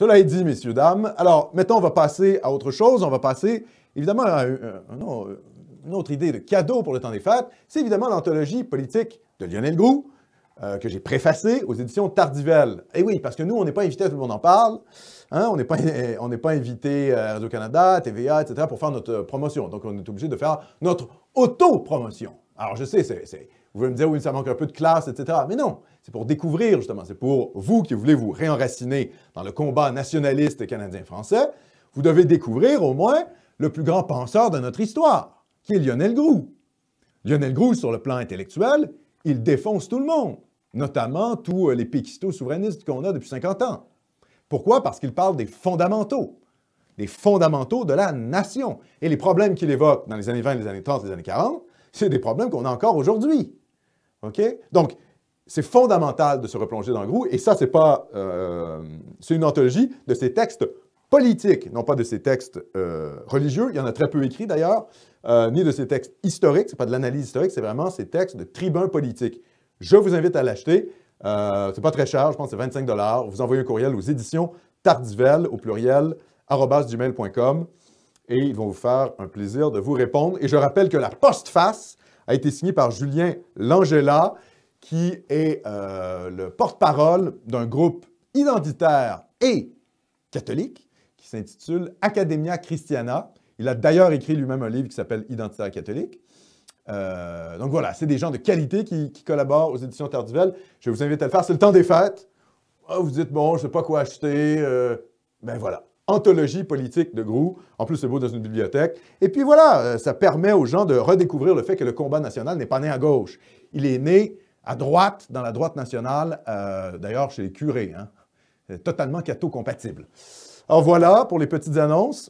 Cela est dit, messieurs, dames. Alors, maintenant, on va passer à autre chose. On va passer, évidemment, à une autre idée de cadeau pour le temps des fêtes. C'est évidemment l'anthologie politique de Lionel Grou, euh, que j'ai préfacée aux éditions Tardivelle. Et eh oui, parce que nous, on n'est pas invité, tout le monde en parle. Hein. On n'est pas, invité à Radio-Canada, TVA, etc., pour faire notre promotion. Donc, on est obligé de faire notre auto-promotion. Alors, je sais, c'est vous allez me dire, oui, ça manque un peu de classe, etc. Mais non, c'est pour découvrir, justement. C'est pour vous qui voulez vous réenraciner dans le combat nationaliste canadien-français. Vous devez découvrir, au moins, le plus grand penseur de notre histoire, qui est Lionel Grou. Lionel Grou, sur le plan intellectuel, il défonce tout le monde, notamment tous euh, les péquistos souverainistes qu'on a depuis 50 ans. Pourquoi? Parce qu'il parle des fondamentaux des fondamentaux de la nation. Et les problèmes qu'il évoque dans les années 20, les années 30, les années 40, c'est des problèmes qu'on a encore aujourd'hui. OK? Donc, c'est fondamental de se replonger dans le groupe, et ça, c'est pas... Euh, c'est une anthologie de ces textes politiques, non pas de ces textes euh, religieux, il y en a très peu écrit d'ailleurs, euh, ni de ces textes historiques, c'est pas de l'analyse historique, c'est vraiment ces textes de tribun politiques. Je vous invite à l'acheter, c'est pas très cher, je pense que c'est 25 vous envoyez un courriel aux éditions Tardivelle, au pluriel, gmail.com, et ils vont vous faire un plaisir de vous répondre. Et je rappelle que la postface a été signé par Julien Langela, qui est euh, le porte-parole d'un groupe identitaire et catholique qui s'intitule Academia Christiana. Il a d'ailleurs écrit lui-même un livre qui s'appelle Identitaire catholique. Euh, donc voilà, c'est des gens de qualité qui, collaborent aux éditions Tardivelle. Je vous invite à le faire. C'est le temps des fêtes. Ah, vous dites, bon, je ne sais pas quoi acheter. Euh, ben voilà. Anthologie politique de groupe, En plus, c'est beau dans une bibliothèque. Et puis voilà, euh, ça permet aux gens de redécouvrir le fait que le combat national n'est pas né à gauche. Il est né à droite, dans la droite nationale, euh, d'ailleurs chez les curés. Hein. Totalement catho-compatible. En voilà pour les petites annonces.